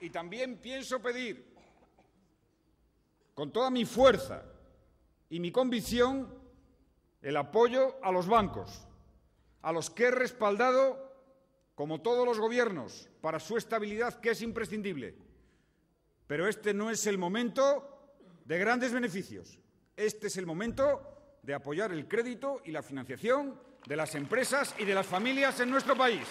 y también pienso pedir con toda mi fuerza y mi convicción el apoyo a los bancos, a los que he respaldado, como todos los gobiernos, para su estabilidad, que es imprescindible. Pero este no es el momento de grandes beneficios. Este es el momento de apoyar el crédito y la financiación de las empresas y de las familias en nuestro país.